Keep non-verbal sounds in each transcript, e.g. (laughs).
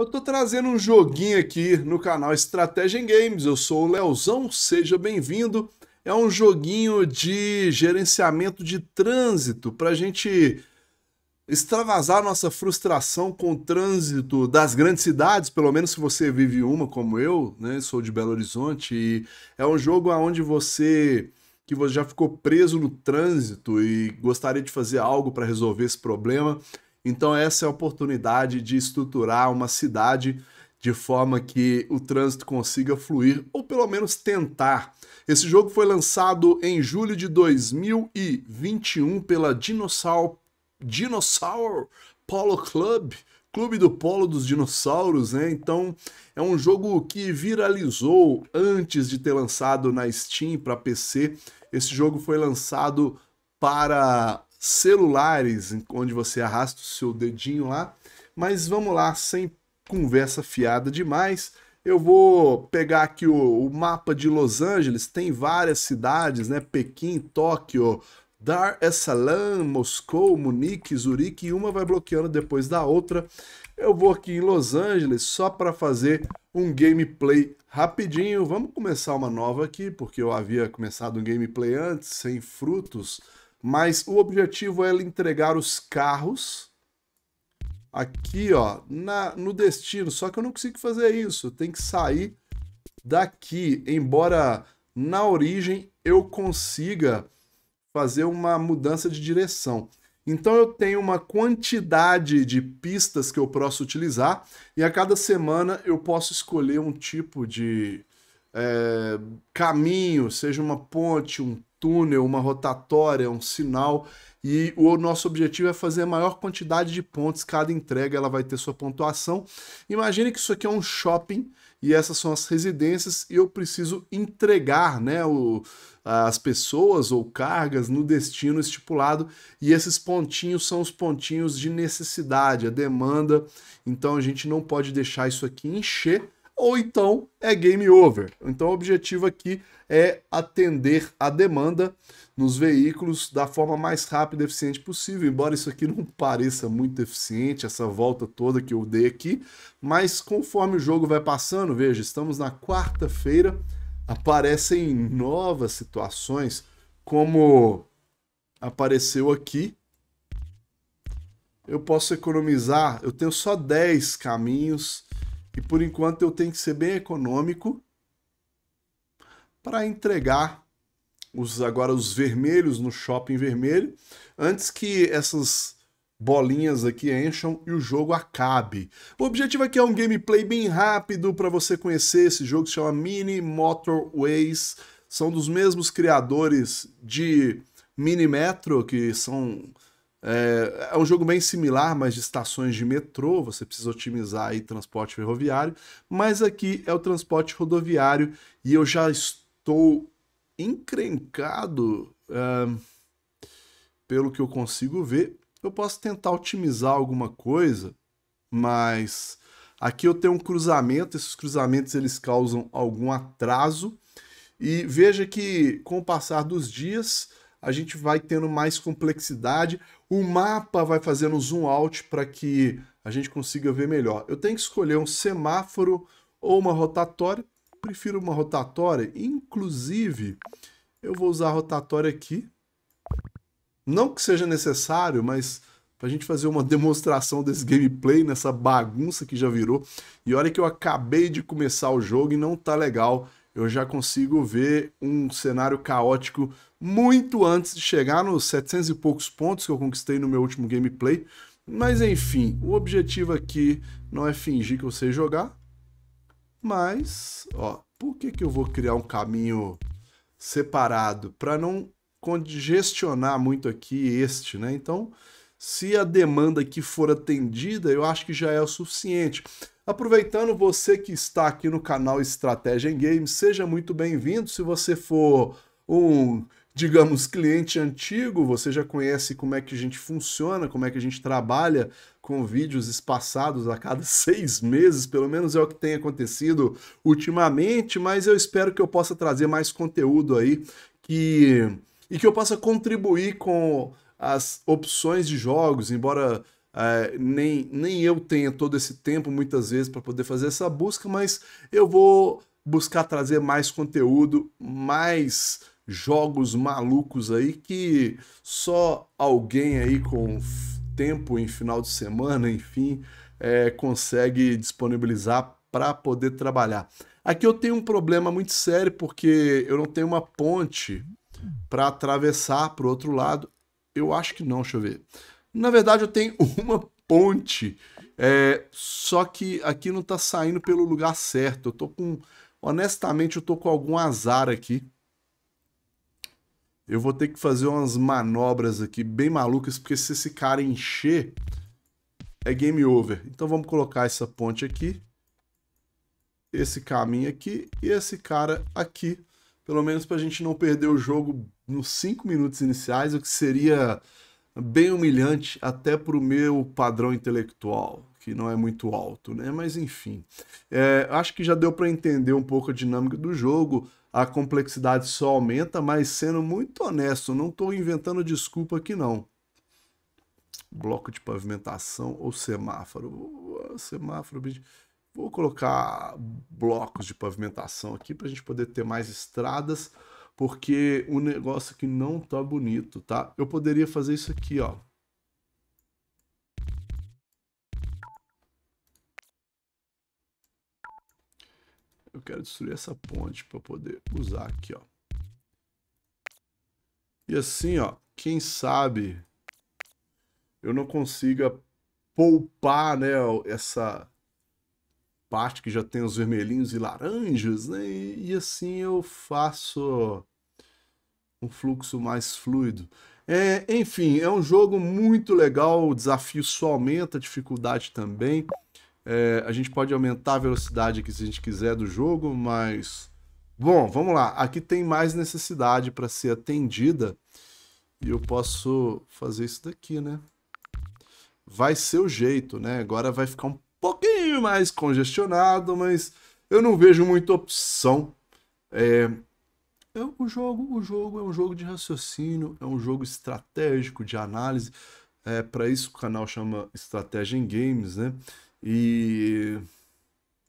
Eu tô trazendo um joguinho aqui no canal Estratégia em Games. Eu sou o Leozão, seja bem-vindo. É um joguinho de gerenciamento de trânsito para a gente extravasar nossa frustração com o trânsito das grandes cidades, pelo menos se você vive uma como eu, né? Sou de Belo Horizonte e é um jogo onde você que você já ficou preso no trânsito e gostaria de fazer algo para resolver esse problema, então, essa é a oportunidade de estruturar uma cidade de forma que o trânsito consiga fluir, ou pelo menos tentar. Esse jogo foi lançado em julho de 2021 pela Dinosaur, Dinosaur Polo Club, Clube do Polo dos Dinossauros, né? Então é um jogo que viralizou antes de ter lançado na Steam para PC. Esse jogo foi lançado para celulares, onde você arrasta o seu dedinho lá. Mas vamos lá, sem conversa fiada demais. Eu vou pegar aqui o, o mapa de Los Angeles, tem várias cidades, né? Pequim, Tóquio, Dar es Salaam, Moscou, Munique, Zurique, e uma vai bloqueando depois da outra. Eu vou aqui em Los Angeles só para fazer um gameplay rapidinho. Vamos começar uma nova aqui, porque eu havia começado um gameplay antes, sem frutos. Mas o objetivo é entregar os carros aqui, ó, na, no destino. Só que eu não consigo fazer isso. Tem que sair daqui. Embora na origem eu consiga fazer uma mudança de direção. Então eu tenho uma quantidade de pistas que eu posso utilizar e a cada semana eu posso escolher um tipo de é, caminho, seja uma ponte, um túnel, uma rotatória, um sinal. E o nosso objetivo é fazer a maior quantidade de pontos. Cada entrega ela vai ter sua pontuação. Imagine que isso aqui é um shopping e essas são as residências e eu preciso entregar né, o, as pessoas ou cargas no destino estipulado e esses pontinhos são os pontinhos de necessidade, a demanda. Então a gente não pode deixar isso aqui encher ou então é game over. Então o objetivo aqui é atender a demanda nos veículos da forma mais rápida e eficiente possível, embora isso aqui não pareça muito eficiente, essa volta toda que eu dei aqui, mas conforme o jogo vai passando, veja, estamos na quarta-feira, aparecem novas situações, como apareceu aqui, eu posso economizar, eu tenho só 10 caminhos, e por enquanto eu tenho que ser bem econômico para entregar os agora os vermelhos no shopping vermelho antes que essas bolinhas aqui encham e o jogo acabe. O objetivo aqui é um gameplay bem rápido para você conhecer esse jogo que se chama Mini Motorways. São dos mesmos criadores de Mini Metro, que são é, é, um jogo bem similar, mas de estações de metrô, você precisa otimizar aí transporte ferroviário, mas aqui é o transporte rodoviário e eu já estou encrencado, pelo que eu consigo ver. Eu posso tentar otimizar alguma coisa, mas aqui eu tenho um cruzamento, esses cruzamentos eles causam algum atraso, e veja que com o passar dos dias a gente vai tendo mais complexidade. O mapa vai fazendo zoom out para que a gente consiga ver melhor. Eu tenho que escolher um semáforo ou uma rotatória. Prefiro uma rotatória. Inclusive, eu vou usar a rotatória aqui. Não que seja necessário, mas para a gente fazer uma demonstração desse gameplay, nessa bagunça que já virou. E olha que eu acabei de começar o jogo e não tá legal eu já consigo ver um cenário caótico muito antes de chegar nos 700 e poucos pontos que eu conquistei no meu último gameplay. Mas enfim, o objetivo aqui não é fingir que eu sei jogar, mas, ó, por que, que eu vou criar um caminho separado? Para não congestionar muito aqui este, né? Então, se a demanda que for atendida, eu acho que já é o suficiente. Aproveitando você que está aqui no canal Estratégia em Games, seja muito bem-vindo. Se você for um, digamos, cliente antigo, você já conhece como é que a gente funciona, como é que a gente trabalha com vídeos espaçados a cada (laughs) seis meses, pelo menos é o que tem acontecido ultimamente, mas eu espero que eu possa trazer mais conteúdo aí que e que eu possa contribuir com as opções de jogos, embora Uh, nem, nem eu tenho todo esse tempo muitas vezes para poder fazer essa busca, mas eu vou buscar trazer mais conteúdo, mais jogos malucos aí que só alguém aí com tempo em final de semana, enfim, é, consegue disponibilizar para poder trabalhar. Aqui eu tenho um problema muito sério porque eu não tenho uma ponte para atravessar para o outro lado. Eu acho que não, deixa eu ver. Na verdade, eu tenho (laughs) uma ponte, é, só que aqui não está saindo pelo lugar certo. Eu tô com. Honestamente, eu tô com algum azar aqui. Eu vou ter que fazer umas manobras aqui bem malucas, porque se esse cara encher, é game over. Então vamos colocar essa ponte aqui, esse caminho aqui e esse cara aqui. Pelo menos para a gente não perder o jogo nos 5 minutos iniciais, o que seria bem humilhante até para o meu padrão intelectual, que não é muito alto, né? Mas enfim, é, acho que já deu para entender um pouco a dinâmica do jogo. A complexidade só aumenta, mas sendo muito honesto, não estou inventando desculpa aqui não. Bloco de pavimentação ou semáforo? Semáforo, vou colocar blocos de pavimentação aqui para a gente poder ter mais estradas porque o negócio aqui não tá bonito, tá? Eu poderia fazer isso aqui, ó. Eu quero destruir essa ponte para poder usar aqui, ó. E assim, ó, quem sabe eu não consiga poupar, né, essa parte que já tem os vermelhinhos e laranjas, né? E, e assim eu faço um fluxo mais fluido. É, enfim, é um jogo muito legal, o desafio só aumenta, a dificuldade também. É, a gente pode aumentar a velocidade aqui se a gente quiser do jogo, mas. Bom, vamos lá. Aqui tem mais necessidade para ser atendida. E eu posso fazer isso daqui, né? Vai ser o jeito, né? Agora vai ficar um pouquinho mais congestionado, mas eu não vejo muita opção. É, é o jogo, o jogo é um jogo de raciocínio, é um jogo estratégico, de análise. É, para isso o canal chama Estratégia em Games, né? E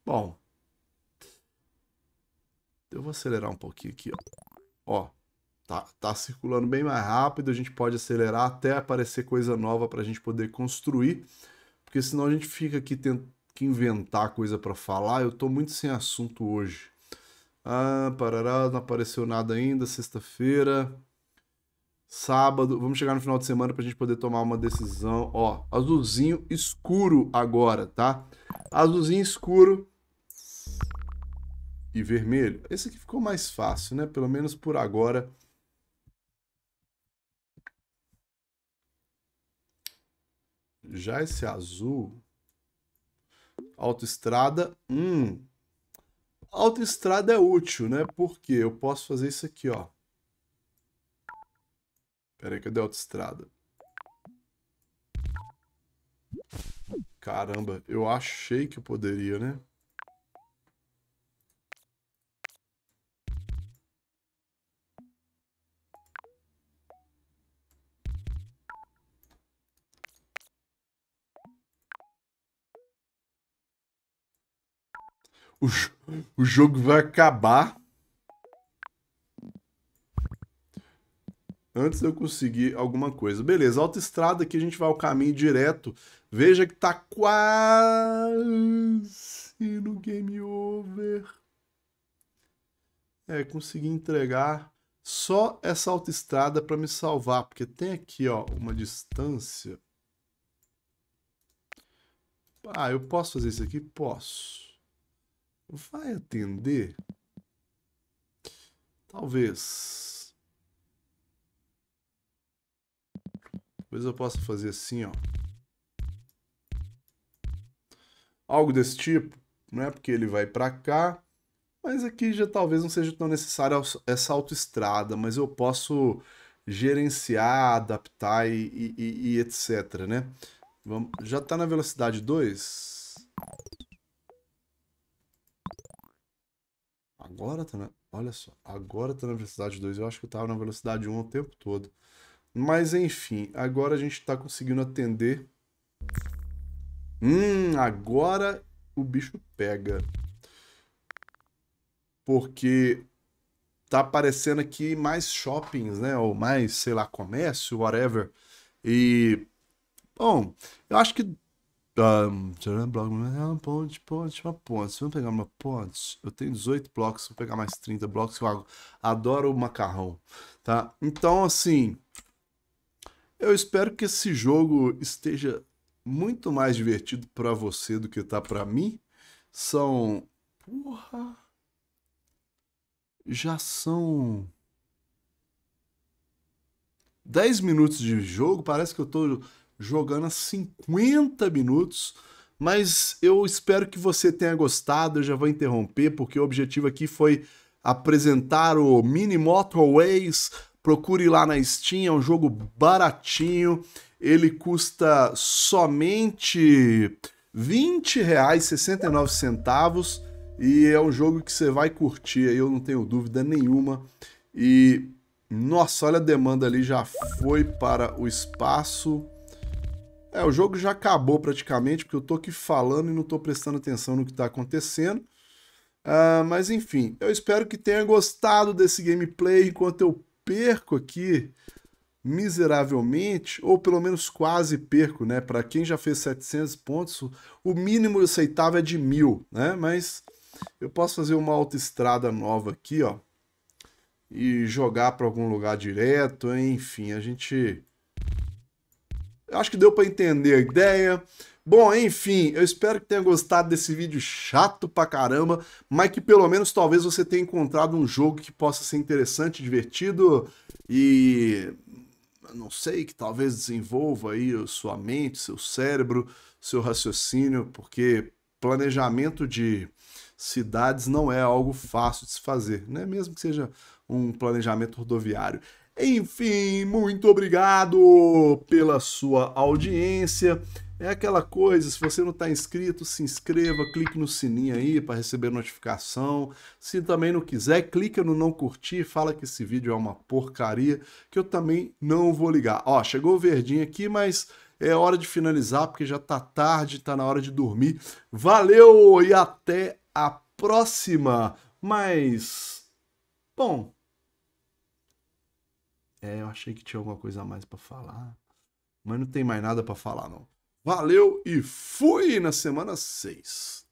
bom, eu vou acelerar um pouquinho aqui, ó. Ó, tá, tá circulando bem mais rápido, a gente pode acelerar até aparecer coisa nova para a gente poder construir, porque senão a gente fica aqui tendo que inventar coisa para falar. Eu tô muito sem assunto hoje. Ah, parará, não apareceu nada ainda, sexta-feira. Sábado, vamos chegar no final de semana pra gente poder tomar uma decisão. Ó, azulzinho escuro agora, tá? Azulzinho escuro e vermelho. Esse aqui ficou mais fácil, né? Pelo menos por agora. Já esse azul. Autoestrada. Hum autoestrada é útil, né? Porque eu posso fazer isso aqui, ó. Pera aí, cadê a autoestrada? Caramba, eu achei que eu poderia, né? o, o jogo vai acabar. Antes de eu conseguir alguma coisa. Beleza, autoestrada aqui a gente vai ao caminho direto. Veja que tá quase no game over. É, consegui entregar só essa autoestrada para me salvar, porque tem aqui, ó, uma distância. Ah, eu posso fazer isso aqui? Posso vai atender? Talvez. Talvez eu possa fazer assim, ó. Algo desse tipo, né? Porque ele vai para cá, mas aqui já talvez não seja tão necessária essa autoestrada, mas eu posso gerenciar, adaptar e, e, e, etc, né? Vamos, já está na velocidade 2? Agora tá na. Olha só, agora tá na velocidade 2. Eu acho que eu tava na velocidade 1 o tempo todo. Mas enfim, agora a gente está conseguindo atender. Hum, agora o bicho pega. Porque tá aparecendo aqui mais shoppings, né? Ou mais, sei lá, comércio, whatever. E. Bom, eu acho que um, é ponte, ponte, uma ponte. Vamos pegar uma ponte. Eu tenho 18 blocos, vou pegar mais 30 blocos. Eu adoro o macarrão, tá? Então, assim, eu espero que esse jogo esteja muito mais divertido para você do que tá para mim. São... Porra! Já são... 10 minutos de jogo, parece que eu tô jogando há 50 minutos. Mas eu espero que você tenha gostado. Eu já vou interromper, porque o objetivo aqui foi apresentar o Mini Motorways. Procure lá na Steam, é um jogo baratinho. Ele custa somente R$ 20,69 e é um jogo que você vai curtir, eu não tenho dúvida nenhuma. E nossa, olha a demanda ali já foi para o espaço. É, o jogo já acabou praticamente, porque eu tô aqui falando e não tô prestando atenção no que tá acontecendo. Uh, mas enfim, eu espero que tenha gostado desse gameplay enquanto eu perco aqui miseravelmente, ou pelo menos quase perco, né? Para quem já fez 700 pontos, o mínimo aceitável é de mil, né? Mas eu posso fazer uma autoestrada nova aqui, ó, e jogar para algum lugar direto, enfim, a gente eu acho que deu para entender a ideia. Bom, enfim, eu espero que tenha gostado desse vídeo chato pra caramba, mas que pelo menos talvez você tenha encontrado um jogo que possa ser interessante, divertido e não sei, que talvez desenvolva aí sua mente, seu cérebro, seu raciocínio, porque planejamento de cidades não é algo fácil de se fazer, né? Mesmo que seja um planejamento rodoviário. Enfim, muito obrigado pela sua audiência. É aquela coisa, se você não está inscrito, se inscreva, clique no sininho aí para receber notificação. Se também não quiser, clica no não curtir, fala que esse vídeo é uma porcaria, que eu também não vou ligar. Ó, chegou o verdinho aqui, mas é hora de finalizar, porque já tá tarde, tá na hora de dormir. Valeu e até a próxima. Mas, bom... É, eu achei que tinha alguma coisa a mais para falar, mas não tem mais nada para falar não. Valeu e fui na semana 6.